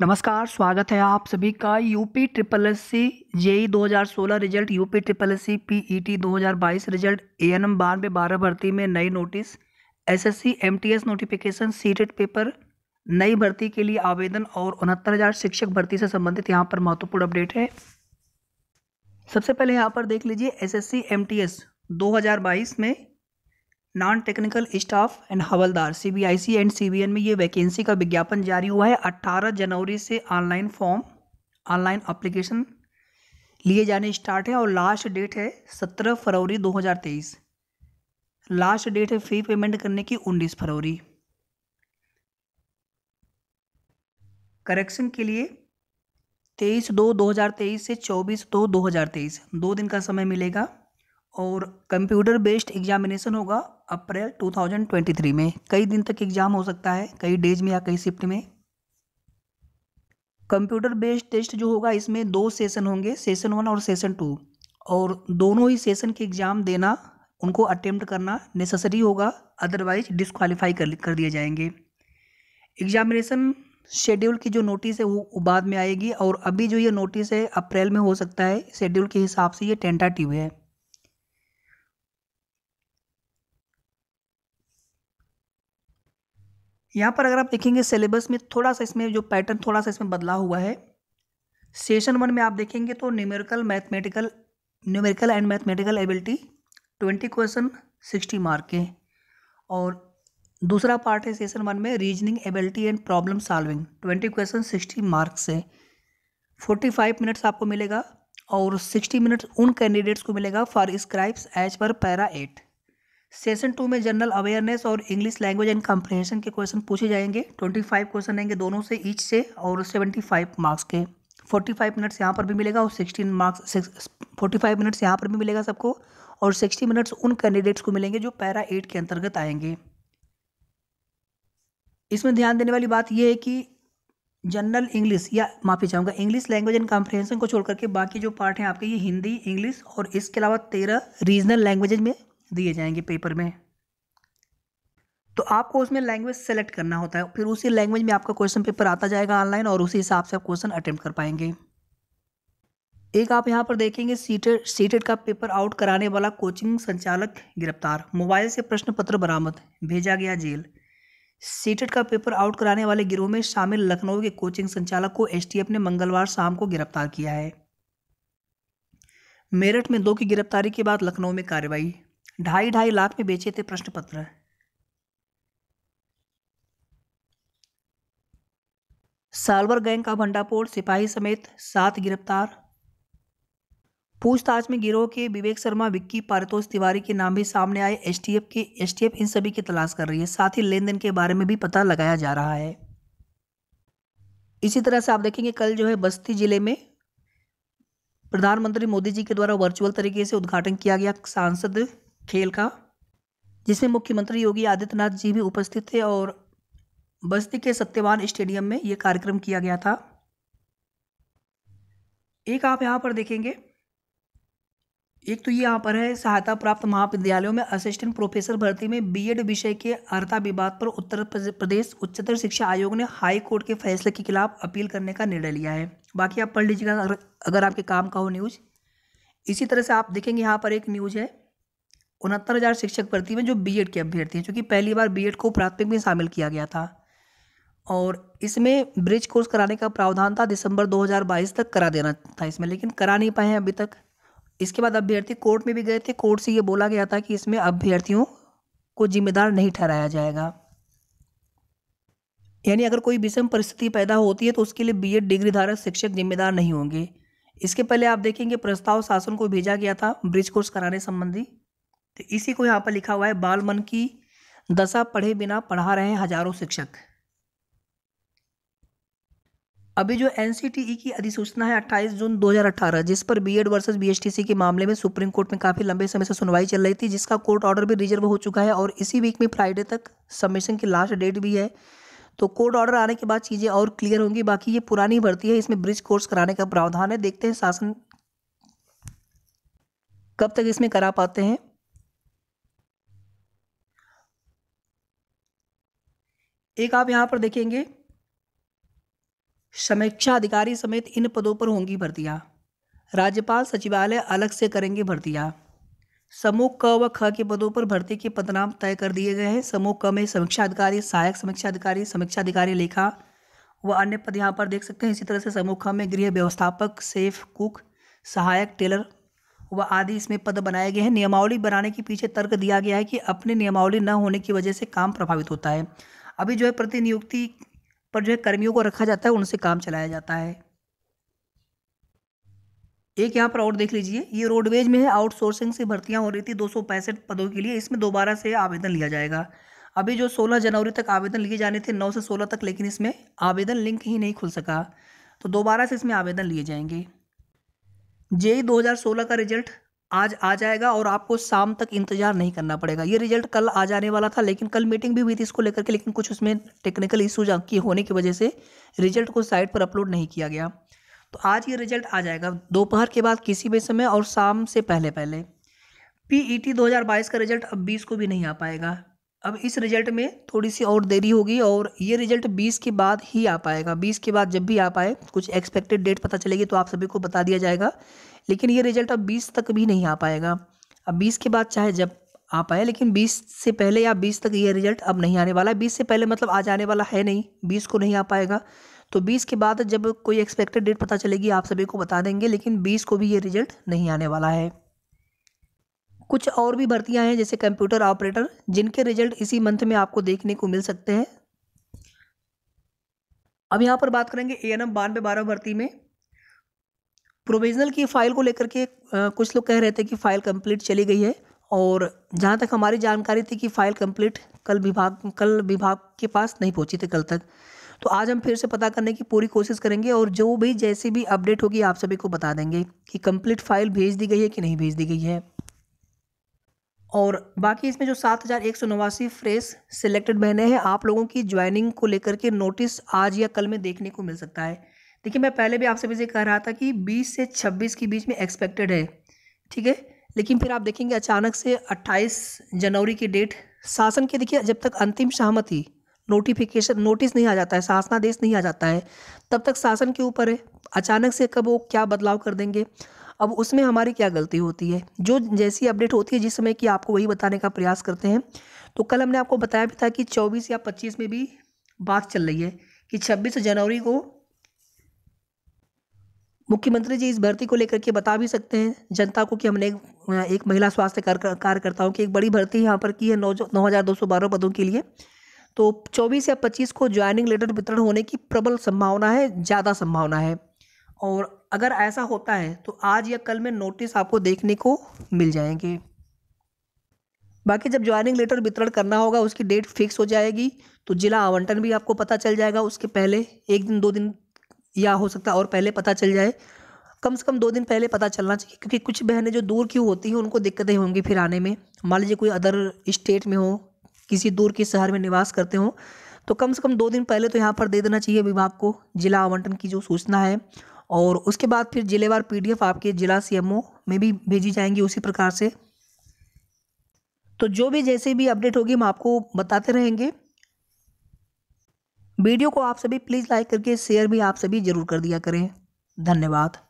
नमस्कार स्वागत है आप सभी का UP triple S C JE दो हज़ार सोलह result UP triple S C P E T दो हज़ार बाईस रिजल्ट ए एन एम बानवे बारह भर्ती में नई notice S S C M T S notification CTET paper नई भर्ती के लिए आवेदन और उनहत्तर हज़ार शिक्षक भर्ती से संबंधित यहाँ पर महत्वपूर्ण अपडेट है सबसे पहले यहाँ पर देख लीजिए S S C M T S दो हज़ार बाईस में नॉन टेक्निकल स्टाफ एंड हवलदार सीबीआईसी एंड सीबीएन में ये वैकेंसी का विज्ञापन जारी हुआ है 18 जनवरी से ऑनलाइन फॉर्म ऑनलाइन अप्लीकेशन लिए जाने स्टार्ट है और लास्ट डेट है 17 फरवरी 2023 लास्ट डेट है फी पेमेंट करने की 19 फरवरी करेक्शन के लिए तेईस दो दो हज़ार तेईस से चौबीस दो दो हज़ार तेईस दो दिन का समय मिलेगा और कंप्यूटर बेस्ड एग्जामिनेशन होगा अप्रैल 2023 में कई दिन तक एग्ज़ाम हो सकता है कई डेज में या कई शिफ्ट में कंप्यूटर बेस्ड टेस्ट जो होगा इसमें दो सेशन होंगे सेशन वन और सेशन टू और दोनों ही सेशन के एग्ज़ाम देना उनको अटेम्प्ट करना नेसेसरी होगा अदरवाइज डिसक्वालीफाई कर कर दिए जाएंगे एग्जामिनेशन शेड्यूल की जो नोटिस है वो बाद में आएगी और अभी जो ये नोटिस है अप्रैल में हो सकता है शेड्यूल के हिसाब से ये टेंटाटिव है यहाँ पर अगर आप देखेंगे सिलेबस में थोड़ा सा इसमें जो पैटर्न थोड़ा सा इसमें बदला हुआ है सेशन वन में आप देखेंगे तो numerical mathematical numerical and mathematical ability twenty question sixty mark के और दूसरा पार्ट है सेशन वन में reasoning ability and problem solving twenty question sixty marks से फोर्टी फाइव मिनट्स आपको मिलेगा और सिक्सटी मिनट्स उन कैंडिडेट्स को मिलेगा for scribes as per para eight session two में जनरल अवेयरनेस और इंग्लिश लैंग्वेज एंड कॉम्प्रहेंशन के क्वेश्चन पूछे जाएंगे ट्वेंटी फाइव क्वेश्चन रहेंगे दोनों से ईच से और सेवेंटी फाइव मार्क्स के फोर्टी फाइव मिनट्स यहाँ पर भी मिलेगा और sixteen marks forty five minutes यहाँ पर भी मिलेगा सबको और सिक्सटी मिनट्स उन कैंडिडेट्स को मिलेंगे जो पैरा एट के अंतर्गत आएंगे इसमें ध्यान देने वाली बात यह है कि जनरल इंग्लिश या माफी चाहूँगा इंग्लिश लैंग्वेज एंड कॉम्प्रहेंशन को छोड़ करके बाकी जो पार्ट हैं आपके ये हिंदी इंग्लिश और इसके अलावा तेरह रीजनल लैंग्वेजेज में दिए जाएंगे पेपर में तो आपको उसमें लैंग्वेज सेलेक्ट करना होता है फिर उसी लैंग्वेज में आपका क्वेश्चन पेपर आता जाएगा ऑनलाइन और उसी हिसाब से आप क्वेश्चन अटेम्प्ट कर पाएंगे एक आप यहाँ पर देखेंगे सीटेड सीटेड का पेपर आउट कराने वाला कोचिंग संचालक गिरफ्तार मोबाइल से प्रश्न पत्र बरामद भेजा गया जेल सीटेड का पेपर आउट कराने वाले गिरोह में शामिल लखनऊ के कोचिंग संचालक को एस ने मंगलवार शाम को गिरफ्तार किया है मेरठ में दो की गिरफ्तारी के बाद लखनऊ में कार्रवाई ढाई ढाई लाख में बेचे थे प्रश्न पत्र सालवर गैंग का भंडापोड़ सिपाही समेत सात गिरफ्तार पूछताछ में गिरोह के विवेक शर्मा विक्की पारितोष तिवारी के नाम भी सामने आए एसटीएफ की एसटीएफ इन सभी की तलाश कर रही है साथ ही लेन देन के बारे में भी पता लगाया जा रहा है इसी तरह से आप देखेंगे कल जो है बस्ती जिले में प्रधानमंत्री मोदी जी के द्वारा वर्चुअल तरीके से उद्घाटन किया गया सांसद खेल का जिसमें मुख्यमंत्री योगी आदित्यनाथ जी भी उपस्थित थे और बस्ती के सत्यवान स्टेडियम में ये कार्यक्रम किया गया था एक आप यहाँ पर देखेंगे एक तो ये यहाँ पर है सहायता प्राप्त महाविद्यालयों में असिस्टेंट प्रोफेसर भर्ती में बीएड विषय के अर्था विवाद पर उत्तर प्रदेश उच्चतर शिक्षा आयोग ने हाई कोर्ट के फैसले के खिलाफ अपील करने का निर्णय लिया है बाकी आप पढ़ लीजिएगा अगर, अगर आपके काम का हो न्यूज़ इसी तरह से आप देखेंगे यहाँ पर एक न्यूज़ है उनहत्तर हज़ार शिक्षक भर्ती में जो एड के अभ्यर्थी हैं चूँकि पहली बार एड को प्राथमिक में शामिल किया गया था और इसमें ब्रिज कोर्स कराने का प्रावधान था दिसंबर 2022 तक करा देना था इसमें लेकिन करा नहीं पाए हैं अभी तक इसके बाद अभ्यर्थी कोर्ट में भी गए थे कोर्ट से ये बोला गया था कि इसमें अभ्यर्थियों को जिम्मेदार नहीं ठहराया जाएगा यानी अगर कोई विषम परिस्थिति पैदा होती है तो उसके लिए एड डिग्री धारक शिक्षक जिम्मेदार नहीं होंगे इसके पहले आप देखेंगे प्रस्ताव शासन को भेजा गया था ब्रिज कोर्स कराने संबंधी तो इसी को यहाँ पर लिखा हुआ है बाल मन की दशा पढ़े बिना पढ़ा रहे हैं हजारों शिक्षक अभी जो एन e की अधिसूचना है 28 जून 2018 जिस पर बीएड वर्सेस बीएसटीसी के मामले में सुप्रीम कोर्ट में काफ़ी लंबे समय से सुनवाई चल रही थी जिसका कोर्ट ऑर्डर भी रिजर्व हो चुका है और इसी वीक में फ्राइडे तक सबमिशन की लास्ट डेट भी है तो कोर्ट ऑर्डर आने के बाद चीज़ें और क्लियर होंगी बाकी ये पुरानी भर्ती है इसमें ब्रिज कोर्स कराने का प्रावधान है देखते हैं शासन कब तक इसमें करा पाते हैं एक आप यहाँ पर देखेंगे समीक्षा अधिकारी समेत इन पदों पर होंगी भर्तियां राज्यपाल सचिवालय अलग से करेंगे भर्तियां समूह क व ख के पदों पर भर्ती के पदनाम तय कर दिए गए हैं समूह क में समीक्षा अधिकारी सहायक समीक्षा अधिकारी समीक्षा अधिकारी लेखा व अन्य पद यहाँ पर देख सकते हैं इसी तरह से समूह ख में गृह व्यवस्थापक सेफ कुक सहायक टेलर व आदि इसमें पद बनाए गए हैं नियमावली बनाने के पीछे तर्क दिया गया है कि अपने नियमावली न होने की वजह से काम प्रभावित होता है अभी जो है प्रतिनियुक्ति पर जो है कर्मियों को रखा जाता है उनसे काम चलाया जाता है एक यहाँ पर और देख लीजिए ये रोडवेज में है आउटसोर्सिंग से भर्तियाँ हो रही थी दो पदों के लिए इसमें दोबारा से आवेदन लिया जाएगा अभी जो 16 जनवरी तक आवेदन लिए जाने थे 9 से 16 तक लेकिन इसमें आवेदन लिंक ही नहीं खुल सका तो दोबारा से इसमें आवेदन लिए जाएंगे जेई 2016 का रिजल्ट आज आ जाएगा और आपको शाम तक इंतजार नहीं करना पड़ेगा ये रिजल्ट कल आ जाने वाला था लेकिन कल मीटिंग भी हुई थी इसको लेकर के लेकिन कुछ उसमें टेक्निकल इशूज की होने की वजह से रिजल्ट को साइट पर अपलोड नहीं किया गया तो आज ये रिजल्ट आ जाएगा दोपहर के बाद किसी भी समय और शाम से पहले पहले पी हज़ार बाईस का रिजल्ट अब बीस को भी नहीं आ पाएगा अब इस रिजल्ट में थोड़ी सी और देरी होगी और ये रिजल्ट 20 के बाद ही आ पाएगा 20 के बाद जब भी आ पाए कुछ एक्सपेक्टेड डेट पता चलेगी तो आप सभी को बता दिया जाएगा लेकिन ये रिजल्ट अब बीस तक भी नहीं आ पाएगा अब बीस के बाद चाहे जब आ पाए लेकिन बीस से पहले या बीस तक ये रिजल्ट अब नहीं आने वाला है बीस से पहले मतलब आज आने वाला है नहीं बीस को नहीं आ पाएगा तो बीस के बाद जब कोई एक्सपेक्टेड डेट पता चलेगी आप सभी को बता देंगे लेकिन बीस को भी ये रिजल्ट नहीं आने वाला है कुछ और भी भर्तियां हैं जैसे कंप्यूटर ऑपरेटर जिनके रिजल्ट इसी मंथ में आपको देखने को मिल सकते हैं अब यहाँ पर बात करेंगे ए एन एम बानवे बारह भर्ती में प्रोविजनल की फ़ाइल को लेकर के कुछ लोग कह रहे थे कि फ़ाइल कंप्लीट चली गई है और जहाँ तक हमारी जानकारी थी कि फ़ाइल कंप्लीट कल विभाग कल विभाग के पास नहीं पहुँची थी कल तक तो आज हम फिर से पता करने की पूरी कोशिश करेंगे और जो भी जैसी भी अपडेट होगी आप सभी को बता देंगे कि कंप्लीट फाइल भेज दी गई है कि नहीं भेज दी गई है और बाकी इसमें जो सात हज़ार एक सौ नवासी फ्रेश सिलेक्टेड बहनें हैं आप लोगों की ज्वाइनिंग को लेकर के नोटिस आज या कल में देखने को मिल सकता है देखिए मैं पहले भी आप सभी कह रहा था कि 20 से 26 के बीच में एक्सपेक्टेड है ठीक है लेकिन फिर आप देखेंगे अचानक से 28 जनवरी की डेट शासन के देखिए जब तक अंतिम सहमति नोटिफिकेशन नोटिस नहीं आ जाता है शासनादेश नहीं आ जाता है तब तक शासन के ऊपर है अचानक से कब वो क्या बदलाव कर देंगे अब उसमें हमारी क्या गलती होती है जो जैसी अपडेट होती है जिस समय कि आपको वही बताने का प्रयास करते हैं तो कल हमने आपको बताया भी था कि चौबीस या पच्चीस में भी बात चल रही है कि छब्बीस जनवरी को मुख्यमंत्री जी इस भर्ती को लेकर के बता भी सकते हैं जनता को कि हमने एक महिला स्वास्थ्य कार्यकर्ताओं की एक बड़ी भर्ती यहाँ पर की है नौ नौ हज़ार दो सौ बारह पदों के लिए तो चौबीस या पच्चीस को ज्वाइनिंग लेटर वितरण होने की प्रबल संभावना है ज़्यादा संभावना है और अगर ऐसा होता है तो आज या कल में नोटिस आपको देखने को मिल जाएंगे बाकी जब ज्वाइनिंग लेटर वितरण करना होगा उसकी डेट फिक्स हो जाएगी तो जिला आवंटन भी आपको पता चल जाएगा उसके पहले एक दिन दो दिन या हो सकता है और पहले पता चल जाए कम से कम दो दिन पहले पता चलना चाहिए क्योंकि कुछ बहनें जो दूर की होती हैं उनको दिक्कतें होंगी फिर आने में मान लीजिए कोई अदर स्टेट में हो किसी दूर के शहर में निवास करते हों तो कम से कम दो दिन पहले तो यहाँ पर दे देना चाहिए विभाग को जिला आवंटन की जो सूचना है और उसके बाद फिर जिलेवार पी आपके जिला सी में भी भेजी जाएंगी उसी प्रकार से तो जो भी जैसे भी अपडेट होगी हम आपको बताते रहेंगे वीडियो को आप सभी प्लीज़ लाइक करके शेयर भी आप सभी ज़रूर कर दिया करें धन्यवाद